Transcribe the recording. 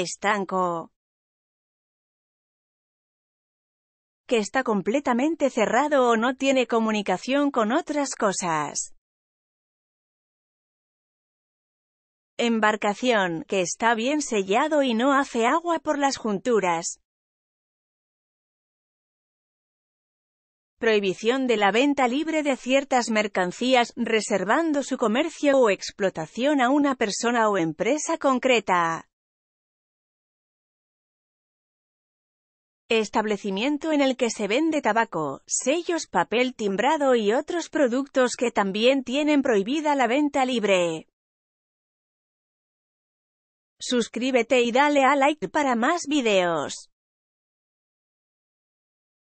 estanco que está completamente cerrado o no tiene comunicación con otras cosas. Embarcación, que está bien sellado y no hace agua por las junturas. Prohibición de la venta libre de ciertas mercancías, reservando su comercio o explotación a una persona o empresa concreta. Establecimiento en el que se vende tabaco, sellos, papel timbrado y otros productos que también tienen prohibida la venta libre. Suscríbete y dale a like para más videos.